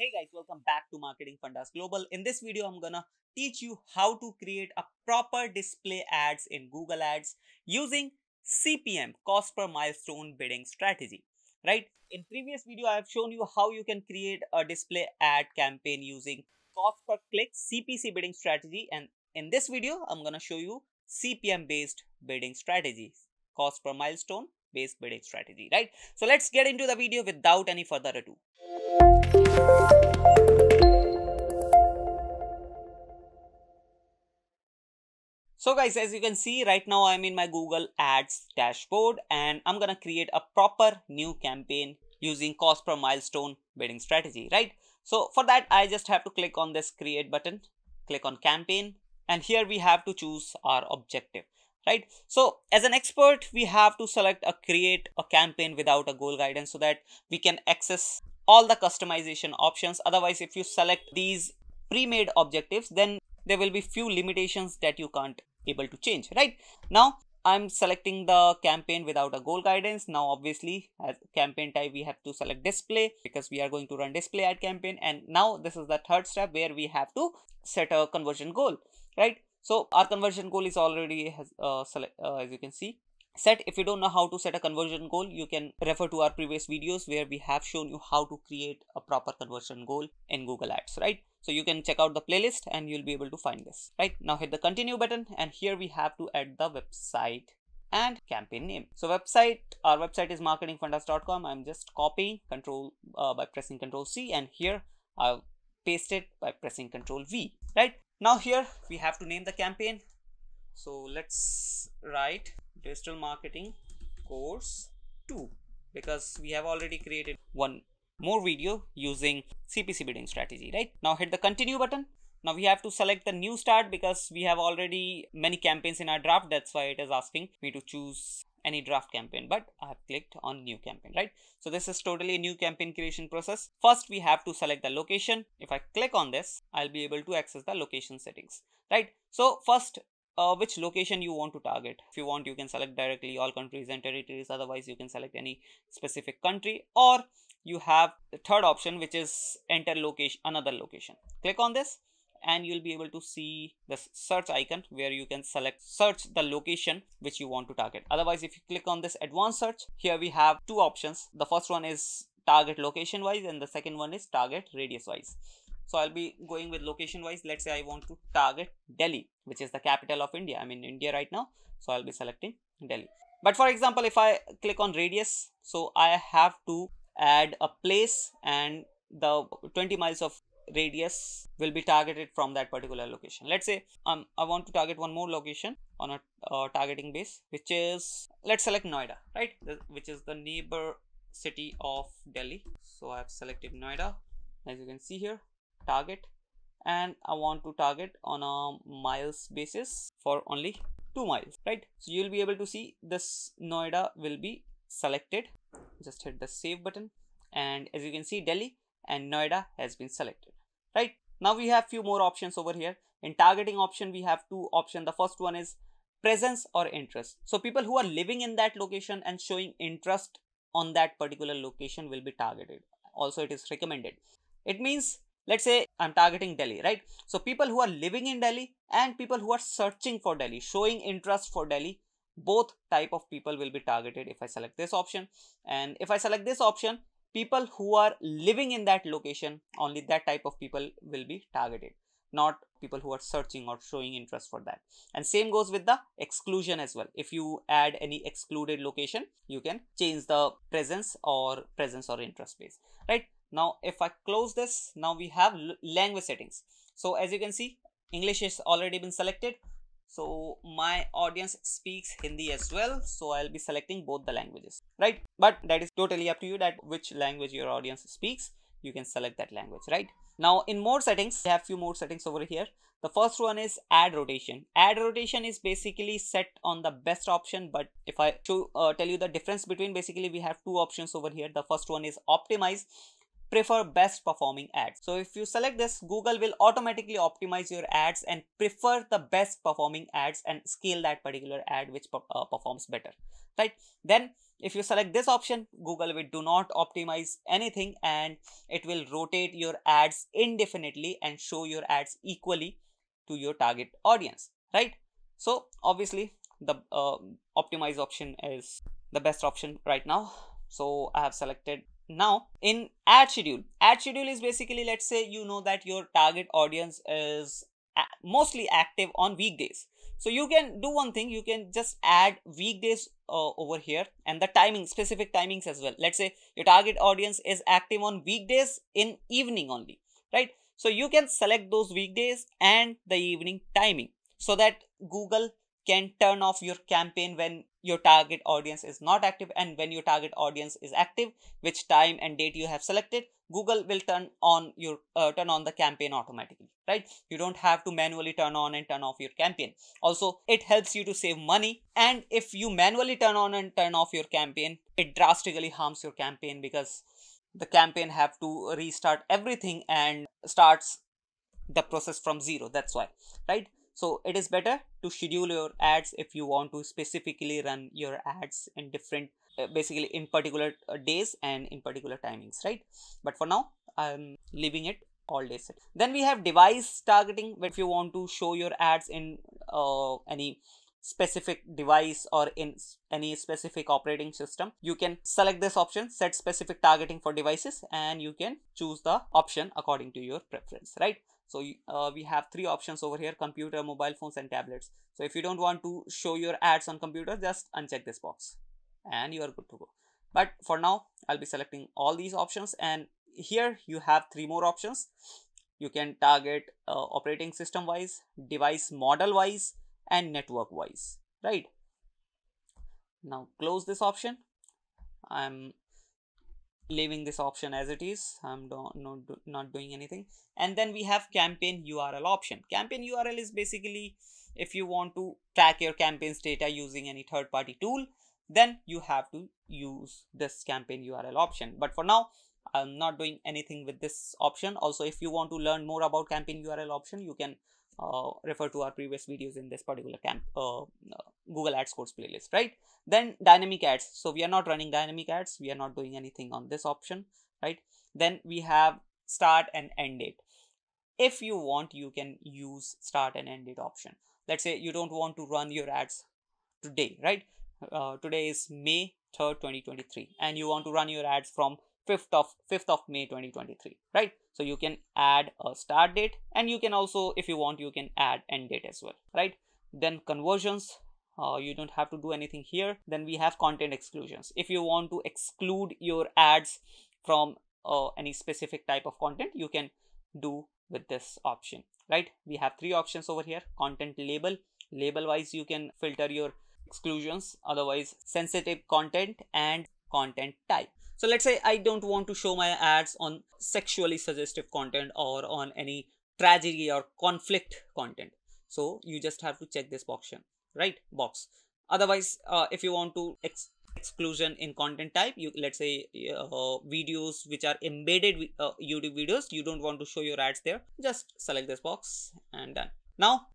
Hey guys, welcome back to Marketing Fundas Global. In this video, I'm gonna teach you how to create a proper display ads in Google Ads using CPM, cost per milestone bidding strategy, right? In previous video, I have shown you how you can create a display ad campaign using cost per click CPC bidding strategy. And in this video, I'm gonna show you CPM based bidding strategies, cost per milestone based bidding strategy, right? So let's get into the video without any further ado. So guys, as you can see right now, I'm in my Google Ads dashboard and I'm gonna create a proper new campaign using cost per milestone bidding strategy, right? So for that, I just have to click on this create button, click on campaign, and here we have to choose our objective right so as an expert we have to select a create a campaign without a goal guidance so that we can access all the customization options otherwise if you select these pre-made objectives then there will be few limitations that you can't able to change right now i'm selecting the campaign without a goal guidance now obviously as campaign type we have to select display because we are going to run display ad campaign and now this is the third step where we have to set a conversion goal right so our conversion goal is already has uh, select, uh, as you can see set. If you don't know how to set a conversion goal, you can refer to our previous videos where we have shown you how to create a proper conversion goal in Google Ads, right? So you can check out the playlist and you'll be able to find this, right? Now hit the continue button and here we have to add the website and campaign name. So website, our website is marketingfundas.com. I'm just copying control uh, by pressing control C and here I'll paste it by pressing control V, right? now here we have to name the campaign so let's write digital marketing course 2 because we have already created one more video using cpc bidding strategy right now hit the continue button now we have to select the new start because we have already many campaigns in our draft that's why it is asking me to choose any draft campaign but I have clicked on new campaign right so this is totally a new campaign creation process first we have to select the location if I click on this I'll be able to access the location settings right so first uh, which location you want to target if you want you can select directly all countries and territories otherwise you can select any specific country or you have the third option which is enter location another location click on this and you'll be able to see the search icon where you can select search the location which you want to target. Otherwise, if you click on this advanced search, here we have two options. The first one is target location wise and the second one is target radius wise. So I'll be going with location wise. Let's say I want to target Delhi, which is the capital of India. I'm in India right now. So I'll be selecting Delhi. But for example, if I click on radius, so I have to add a place and the 20 miles of radius will be targeted from that particular location. Let's say um, I want to target one more location on a uh, targeting base, which is, let's select Noida, right? which is the neighbor city of Delhi. So I have selected Noida, as you can see here, target, and I want to target on a miles basis for only two miles, right? So you'll be able to see this Noida will be selected. Just hit the save button. And as you can see, Delhi and Noida has been selected. Right now we have few more options over here. In targeting option, we have two options. The first one is presence or interest. So people who are living in that location and showing interest on that particular location will be targeted. Also, it is recommended. It means let's say i'm targeting delhi right so people who are living in delhi and people who are searching for delhi showing interest for delhi both type of people will be targeted if i select this option and if i select this option people who are living in that location only that type of people will be targeted not people who are searching or showing interest for that and same goes with the exclusion as well if you add any excluded location you can change the presence or presence or interest base right now if i close this now we have language settings so as you can see english is already been selected so my audience speaks hindi as well so i'll be selecting both the languages right but that is totally up to you that which language your audience speaks you can select that language right now in more settings we have few more settings over here the first one is ad rotation ad rotation is basically set on the best option but if i to uh, tell you the difference between basically we have two options over here the first one is optimize prefer best performing ads. So if you select this, Google will automatically optimize your ads and prefer the best performing ads and scale that particular ad which uh, performs better, right? Then if you select this option, Google will do not optimize anything and it will rotate your ads indefinitely and show your ads equally to your target audience, right? So obviously the uh, optimize option is the best option right now. So I have selected now in ad schedule. Ad schedule is basically let's say you know that your target audience is uh, mostly active on weekdays so you can do one thing, you can just add weekdays uh, over here and the timing, specific timings as well. Let's say your target audience is active on weekdays in evening only, right? So you can select those weekdays and the evening timing so that Google can turn off your campaign when your target audience is not active and when your target audience is active which time and date you have selected google will turn on your uh, turn on the campaign automatically right you don't have to manually turn on and turn off your campaign also it helps you to save money and if you manually turn on and turn off your campaign it drastically harms your campaign because the campaign have to restart everything and starts the process from zero that's why right so it is better to schedule your ads if you want to specifically run your ads in different, uh, basically in particular uh, days and in particular timings, right? But for now, I'm leaving it all day set. Then we have device targeting, if you want to show your ads in uh, any specific device or in any specific operating system you can select this option set specific targeting for devices and you can choose the option according to your preference right so uh, we have three options over here, computer, mobile phones and tablets. So if you don't want to show your ads on computer, just uncheck this box and you are good to go. But for now, I'll be selecting all these options and here you have three more options. You can target uh, operating system wise, device model wise and network wise, right? Now close this option. I'm leaving this option as it is i'm do not, do not doing anything and then we have campaign url option campaign url is basically if you want to track your campaigns data using any third party tool then you have to use this campaign url option but for now i'm not doing anything with this option also if you want to learn more about campaign url option you can uh, refer to our previous videos in this particular camp uh, uh, Google Ads course playlist, right? Then dynamic ads. So we are not running dynamic ads. We are not doing anything on this option, right? Then we have start and end date. If you want, you can use start and end date option. Let's say you don't want to run your ads today, right? Uh, today is May 3rd, 2023, and you want to run your ads from 5th of 5th of May 2023 right so you can add a start date and you can also if you want you can add end date as well right then conversions uh, you don't have to do anything here then we have content exclusions if you want to exclude your ads from uh, any specific type of content you can do with this option right we have three options over here content label label wise you can filter your exclusions otherwise sensitive content and content type so let's say I don't want to show my ads on sexually suggestive content or on any tragedy or conflict content. So you just have to check this box, right? Box. Otherwise, uh, if you want to ex exclusion in content type, you let's say uh, videos which are embedded uh, YouTube videos, you don't want to show your ads there. Just select this box and done. Now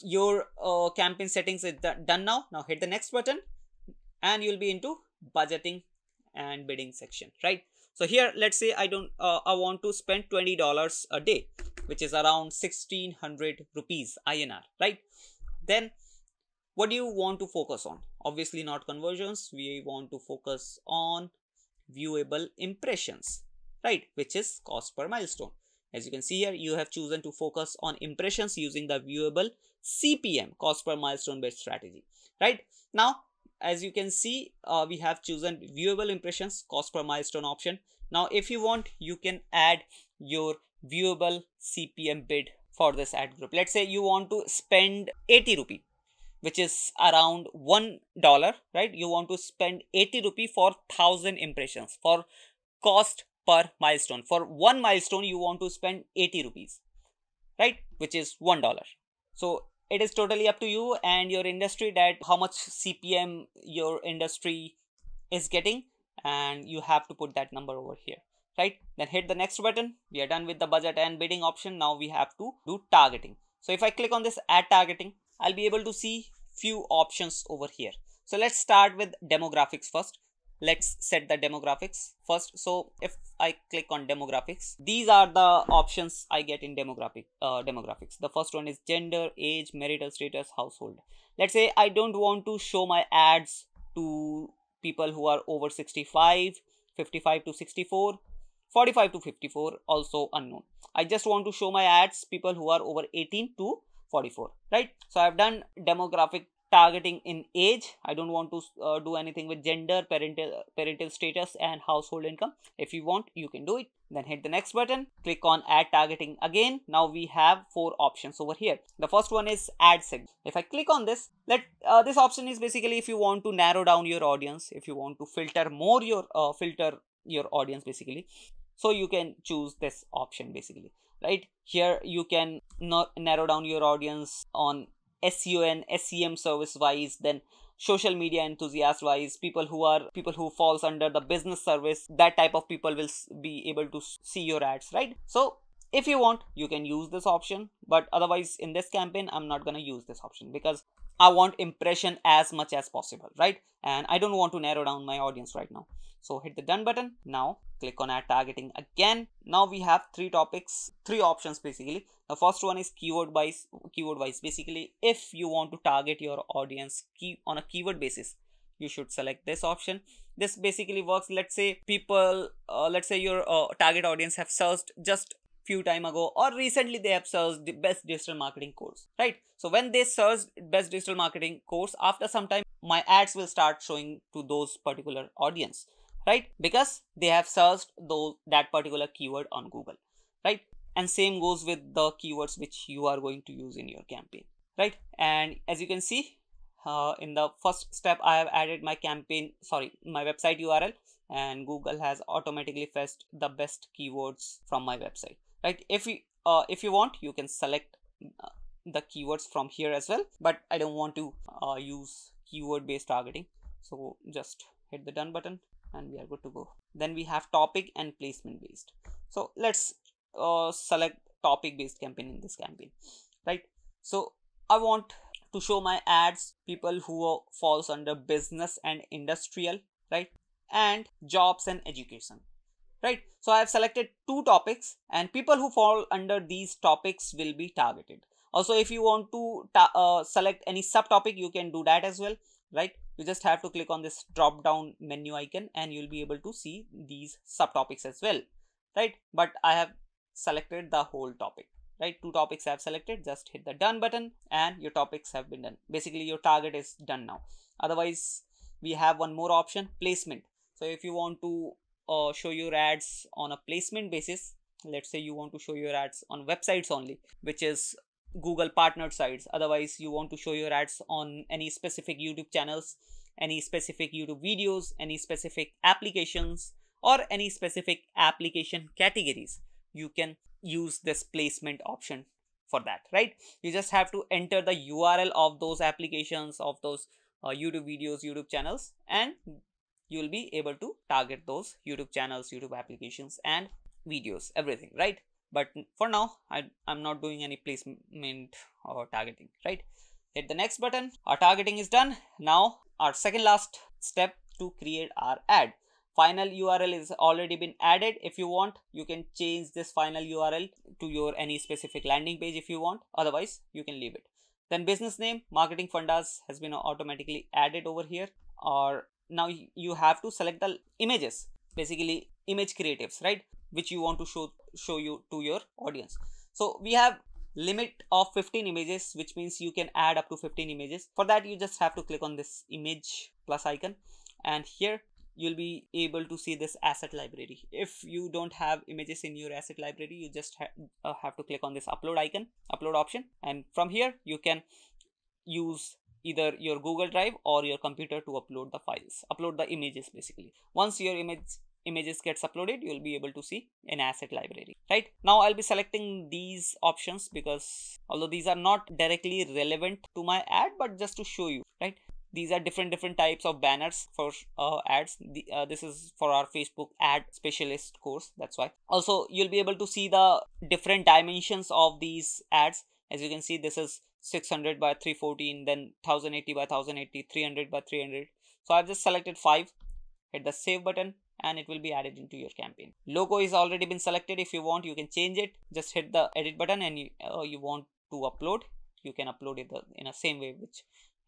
your uh, campaign settings is done now. Now hit the next button and you'll be into budgeting and bidding section right so here let's say i don't uh, i want to spend 20 dollars a day which is around 1600 rupees inr right then what do you want to focus on obviously not conversions we want to focus on viewable impressions right which is cost per milestone as you can see here you have chosen to focus on impressions using the viewable cpm cost per milestone based strategy right now as you can see uh, we have chosen viewable impressions cost per milestone option now if you want you can add your viewable cpm bid for this ad group let's say you want to spend 80 rupee which is around one dollar right you want to spend 80 rupee for 1000 impressions for cost per milestone for one milestone you want to spend 80 rupees right which is one dollar so it is totally up to you and your industry that how much cpm your industry is getting and you have to put that number over here right then hit the next button we are done with the budget and bidding option now we have to do targeting so if i click on this add targeting i'll be able to see few options over here so let's start with demographics first let's set the demographics first so if i click on demographics these are the options i get in demographic uh, demographics the first one is gender age marital status household let's say i don't want to show my ads to people who are over 65 55 to 64 45 to 54 also unknown i just want to show my ads people who are over 18 to 44 right so i've done demographic targeting in age i don't want to uh, do anything with gender parental uh, parental status and household income if you want you can do it then hit the next button click on add targeting again now we have four options over here the first one is ad segment if i click on this let uh, this option is basically if you want to narrow down your audience if you want to filter more your uh, filter your audience basically so you can choose this option basically right here you can narrow down your audience on SUN SEM service wise, then social media enthusiast wise people who are people who falls under the business service that type of people will be able to see your ads right so if you want you can use this option but otherwise in this campaign i'm not going to use this option because I want impression as much as possible, right? And I don't want to narrow down my audience right now. So hit the done button. Now click on add targeting again. Now we have three topics, three options basically. The first one is keyword wise, keyword wise. Basically, if you want to target your audience key on a keyword basis, you should select this option. This basically works. Let's say people, uh, let's say your uh, target audience have searched just few time ago or recently they have searched the best digital marketing course, right? So when they search best digital marketing course, after some time, my ads will start showing to those particular audience, right? Because they have searched those, that particular keyword on Google, right? And same goes with the keywords which you are going to use in your campaign, right? And as you can see, uh, in the first step, I have added my campaign, sorry, my website URL and Google has automatically fetched the best keywords from my website right if you uh, if you want you can select uh, the keywords from here as well but i don't want to uh, use keyword based targeting so just hit the done button and we are good to go then we have topic and placement based so let's uh, select topic based campaign in this campaign right so i want to show my ads people who are, falls under business and industrial right and jobs and education right? So I have selected two topics and people who fall under these topics will be targeted. Also, if you want to uh, select any subtopic, you can do that as well, right? You just have to click on this drop down menu icon and you'll be able to see these subtopics as well, right? But I have selected the whole topic, right? Two topics I have selected, just hit the done button and your topics have been done. Basically, your target is done now. Otherwise, we have one more option, placement. So if you want to uh, show your ads on a placement basis let's say you want to show your ads on websites only which is google partnered sites otherwise you want to show your ads on any specific youtube channels any specific youtube videos any specific applications or any specific application categories you can use this placement option for that right you just have to enter the url of those applications of those uh, youtube videos youtube channels and you will be able to target those YouTube channels, YouTube applications and videos, everything, right? But for now, I, I'm not doing any placement or targeting, right? Hit the next button. Our targeting is done. Now our second last step to create our ad. Final URL is already been added. If you want, you can change this final URL to your any specific landing page if you want. Otherwise, you can leave it. Then business name, marketing fundas has been automatically added over here or now you have to select the images basically image creatives right which you want to show show you to your audience so we have limit of 15 images which means you can add up to 15 images for that you just have to click on this image plus icon and here you'll be able to see this asset library if you don't have images in your asset library you just ha uh, have to click on this upload icon upload option and from here you can use either your Google Drive or your computer to upload the files, upload the images basically. Once your image images gets uploaded you'll be able to see an asset library right now i'll be selecting these options because although these are not directly relevant to my ad but just to show you right these are different different types of banners for uh, ads the, uh, this is for our facebook ad specialist course that's why also you'll be able to see the different dimensions of these ads as you can see this is 600 by 314 then 1080 by 1080 300 by 300 so i've just selected five hit the save button and it will be added into your campaign logo is already been selected if you want you can change it just hit the edit button and you, uh, you want to upload you can upload it in the same way which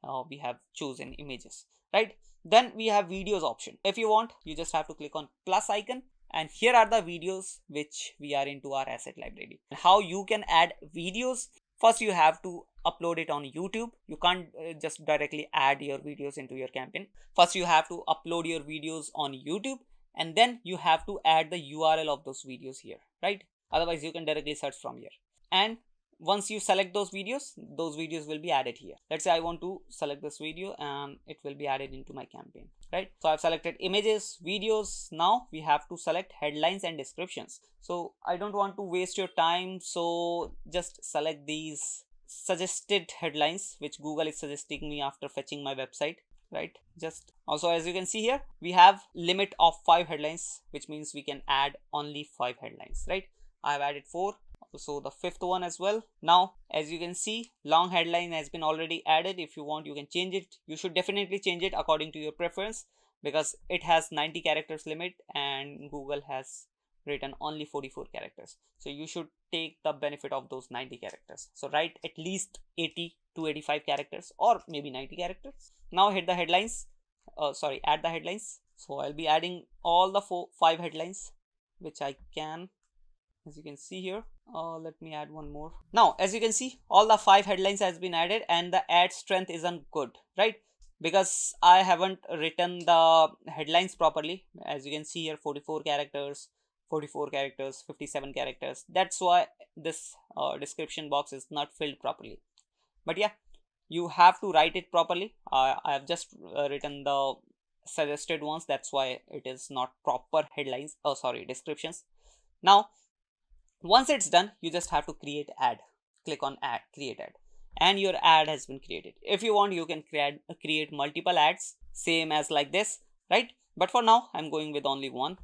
uh, we have chosen images right then we have videos option if you want you just have to click on plus icon and here are the videos which we are into our asset library how you can add videos First, you have to upload it on YouTube. You can't uh, just directly add your videos into your campaign. First, you have to upload your videos on YouTube and then you have to add the URL of those videos here, right? Otherwise, you can directly search from here. And once you select those videos, those videos will be added here. Let's say I want to select this video and it will be added into my campaign right so i've selected images videos now we have to select headlines and descriptions so i don't want to waste your time so just select these suggested headlines which google is suggesting me after fetching my website right just also as you can see here we have limit of five headlines which means we can add only five headlines right i've added four so the fifth one as well now as you can see long headline has been already added if you want you can change it you should definitely change it according to your preference because it has 90 characters limit and google has written only 44 characters so you should take the benefit of those 90 characters so write at least 80 to 85 characters or maybe 90 characters now hit the headlines uh, sorry add the headlines so i'll be adding all the four five headlines which i can as you can see here uh, let me add one more now as you can see all the five headlines has been added and the ad strength isn't good right because i haven't written the headlines properly as you can see here 44 characters 44 characters 57 characters that's why this uh, description box is not filled properly but yeah you have to write it properly uh, i have just uh, written the suggested ones that's why it is not proper headlines oh sorry descriptions now once it's done, you just have to create ad. Click on ad, create ad and your ad has been created. If you want, you can create, create multiple ads, same as like this, right? But for now, I'm going with only one.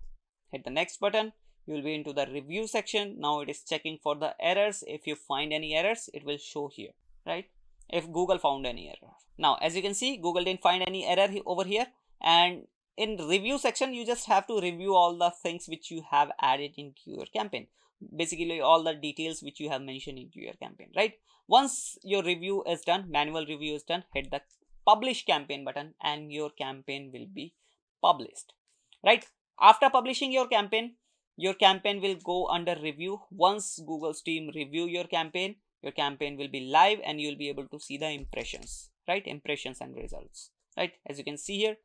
Hit the next button. You'll be into the review section. Now it is checking for the errors. If you find any errors, it will show here, right? If Google found any error. Now, as you can see, Google didn't find any error over here. And in review section, you just have to review all the things which you have added into your campaign basically all the details which you have mentioned into your campaign right once your review is done manual review is done hit the publish campaign button and your campaign will be published right after publishing your campaign your campaign will go under review once google's team review your campaign your campaign will be live and you'll be able to see the impressions right impressions and results right as you can see here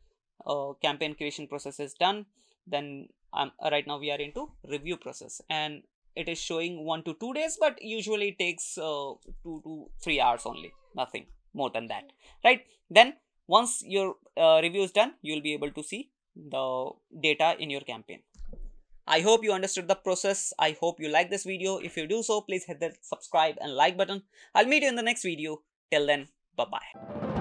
uh, campaign creation process is done then um, right now we are into review process and it is showing one to two days but usually it takes uh, two to three hours only nothing more than that right then once your uh, review is done you will be able to see the data in your campaign i hope you understood the process i hope you like this video if you do so please hit the subscribe and like button i'll meet you in the next video till then bye bye